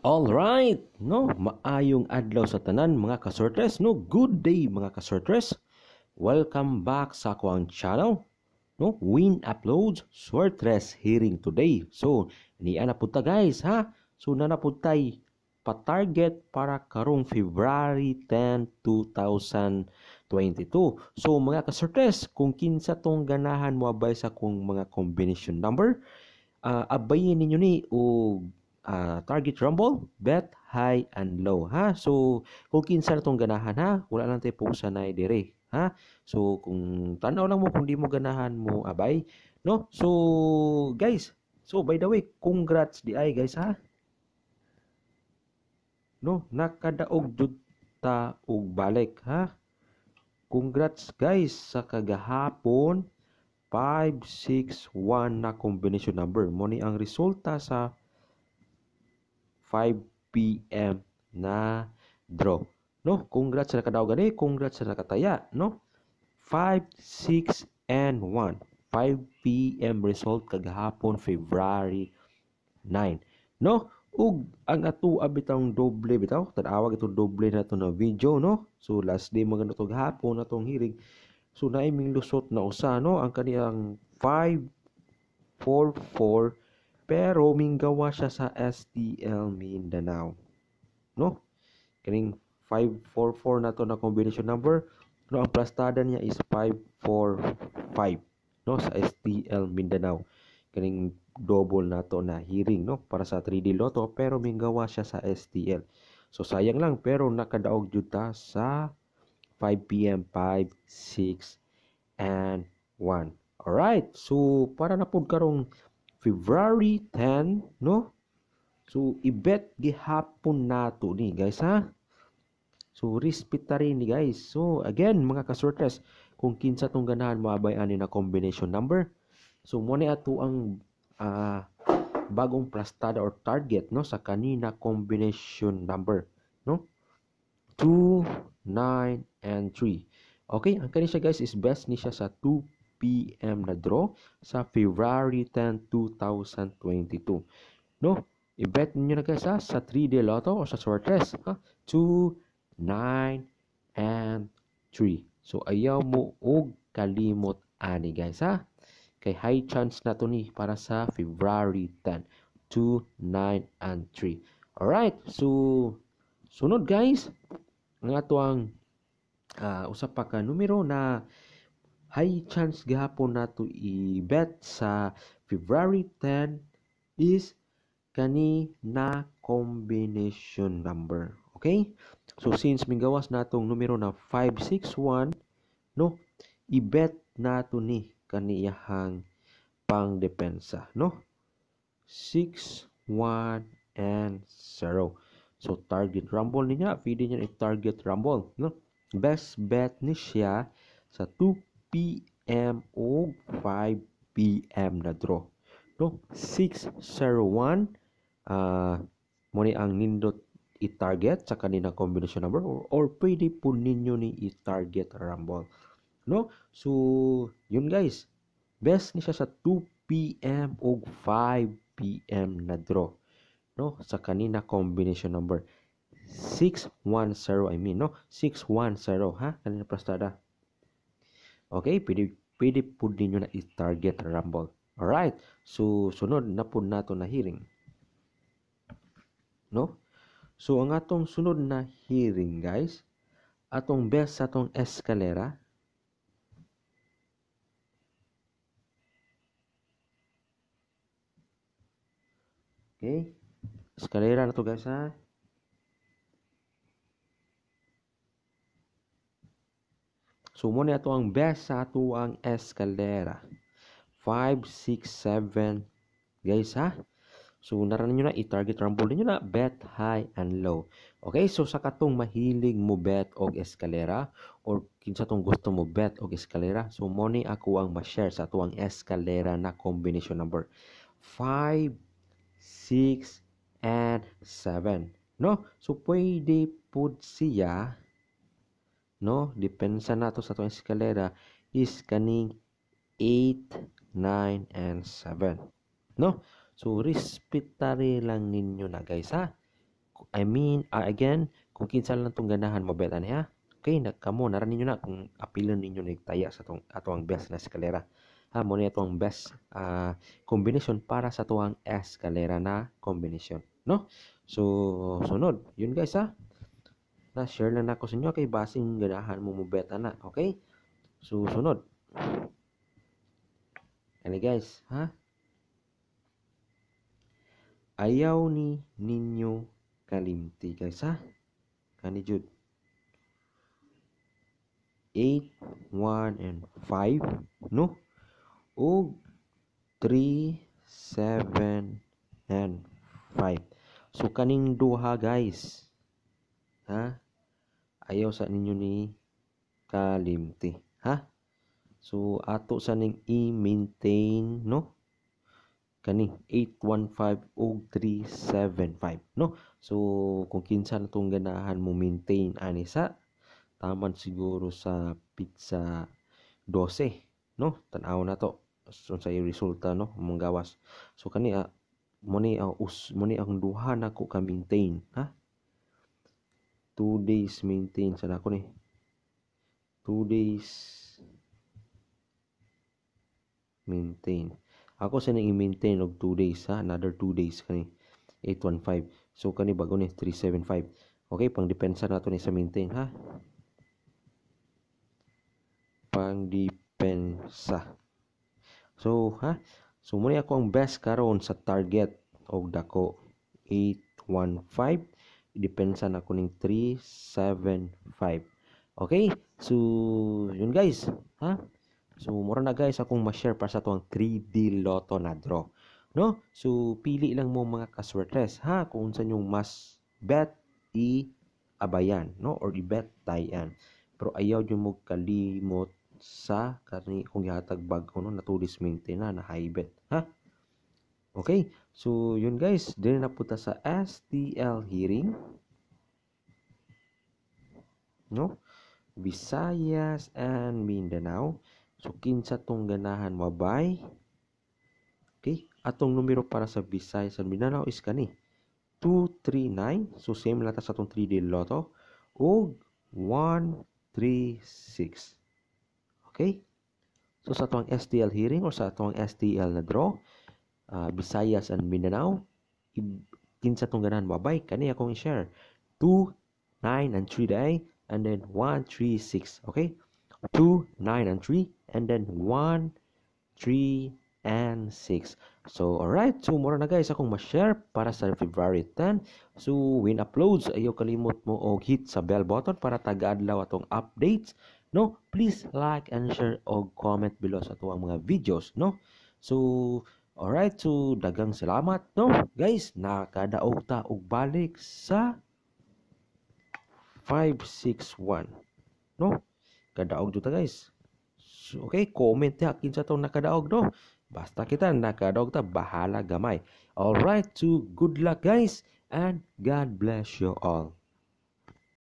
All right, no? Maayong adlaw sa tanan mga kasortres, no? Good day mga kasortres. Welcome back sa akong channel. No? Win uploads sortres hearing today. So, niya na punta guys ha. So, na napuntay pa-target para karong February 10, 2022. So, mga kasortres, kung kinsa tong ganahan mo abay sa kung mga combination number, uh, abayin ninyo ni o uh, uh, target rumble, bet, high, and low. Ha? So, kung kinsa na itong ganahan, ha? wala lang tayo pusa na dire. Ha? So, kung tanaw lang mo, kung di mo ganahan mo, abay. No? So, guys, so by the way, congrats di ay guys ha. No, nakadaog jud ta og balik ha. Congrats guys sa kagahapon 561 na combination number. Mo ni ang resulta sa 5 p.m. na draw. No? Congrats sa nakadaw gani, congrats sa nakataya. No? 5, 6, and 1. 5 p.m. result kagahapon February 9. No? ug ang ato abitang doble bitaw tanawag ito doble na to na video no so last day mga natog hapon atong hiring so naiming lusot na usa no ang kaniyang 5, 544 pero minggawa siya sa STL Mindanao. No? Kaning 544 na to na combination number. No, ang plastada niya is 545 no sa STL Mindanao. Kaning double na to na hearing no para sa 3D Lotto pero minggawa siya sa STL. So sayang lang pero nakadaog jud ta sa 5 PM, 5, 6 and 1. All right. So para na pud karong February 10, no? So, ibet gihapon nato ni guys ha. So, respect ni guys. So, again mga kasortes, kung kinsa tong ganahan maabay ani na combination number. So, mo ni ato ang uh, bagong prastada or target no sa kanina combination number, no? 2, 9, and 3. Okay, ang kanina siya, guys is best niya sa 2 p.m. na draw sa February 10, 2022. No, i-bet niyo na guys sa 3D Lotto o sa Sortes. Ha? 2, 9, and 3. So, ayaw mo og kalimot ani guys ha. Kay high chance na to ni para sa February 10, 2, 9, and 3. Alright, so sunod guys, nga to ang uh, ah, usa pa ka numero na high chance gihapon nato i-bet sa February 10 is kani na combination number. Okay? So since minggawas natong numero na 561, no, i-bet nato ni kaniyahang pangdepensa, no? 6 1 and 0. So target rumble niya, pwede niya i-target rumble, no? Best bet niya siya sa 2 PM o 5 PM na draw. No, 601 uh, mo ni ang nindot i-target sa kanina combination number or, or pwede po ninyo ni i-target rumble. No? So, yun guys. Best ni sa 2 PM o 5 PM na draw. No? Sa kanina combination number 610 I mean, no? 610 ha? Kanina prastada. Okay, pwede, pwede po ninyo na i-target Rumble. Alright, so sunod na po nato na hearing. No? So ang atong sunod na hearing guys, atong best sa atong eskalera, Okay? Eskalera na to guys ha. So mo ato ang best sa ato ang eskalera. 5 6 7 guys ha. So naran nyo na i-target rumble niyo na bet high and low. Okay, so sa katong mahilig mo bet og eskalera or kinsa tong gusto mo bet og eskalera, so mo ni ako ang ma-share sa ato ang eskalera na combination number 5 6 and 7. No? So, pwede po siya no depensa nato sa atong eskalera is kaning 8 9 and 7 no so respetare lang ninyo na guys ha I mean uh, again kung kinsa lang tong ganahan mo betan ha okay nagkamo nara ninyo na kung apilon ninyo nagtaya sa atong atong best na eskalera ha mo ni atong best uh, combination para sa tuang eskalera na combination no so sunod yun guys ha na-share lang ako sa inyo kay basing ganahan mo mubeta na. Okay? Susunod. Ano guys, ha? Ayaw ni ninyo kalimti guys ha? Kani jud 8, 1, and 5, no? O 3, 7, and 5. So, kaning duha guys ha ayaw sa ninyo ni kalimti ha so ato sa ning i-maintain no kani 815 og 375 no so kung kinsa na tong ganahan mo maintain ani sa taman siguro sa pizza 12 no tan-aw na to so, sa resulta no mong gawas so kani uh, mo ni uh, us mo ni ang duha na ko ka maintain ha 2 days maintain sana ako ni 2 days maintain ako sa nang i-maintain og 2 days ha another 2 days kani 815 so kani bago ni 375 okay pang depensa nato ni sa maintain ha pang depensa so ha so muna ako ang best karon sa target og dako 815 Depensa na kuning 375. Okay? So, yun guys. Ha? So, mura na guys akong ma-share para sa tuwang 3D Lotto na draw. No? So, pili lang mo mga kaswertes. Ha? Kung saan yung mas bet i-abayan. No? Or i-bet tayan. Pero ayaw nyo mo kalimot sa kani kung yatag bag ko no natulis maintain na na high bet ha Okay? So, yun guys. Din na puta sa STL hearing. No? Visayas and Mindanao. So, kinsa tong ganahan mabay. Okay? Atong numero para sa Visayas and Mindanao is kani. 239. So, same lata sa atong 3D Lotto. O 136. Okay? So, sa atong STL hearing or sa atong STL na draw, uh, Visayas and Mindanao kinsa tong ganan bike kani akong i-share 2 9 and 3 day and then 1 3 6 okay 2 9 and 3 and then 1 3 and 6 so alright so mura na guys akong ma-share para sa February 10 so when uploads ayo kalimot mo og hit sa bell button para taga-adlaw atong updates no please like and share og comment below sa tuwang mga videos no so Alright, so dagang salamat no guys, nakadaog ta og balik sa 561 no. Kadaog juta guys. So, okay, comment ta sa tong nakadaog no. Basta kita nakadaog ta bahala gamay. Alright, so good luck guys and God bless you all.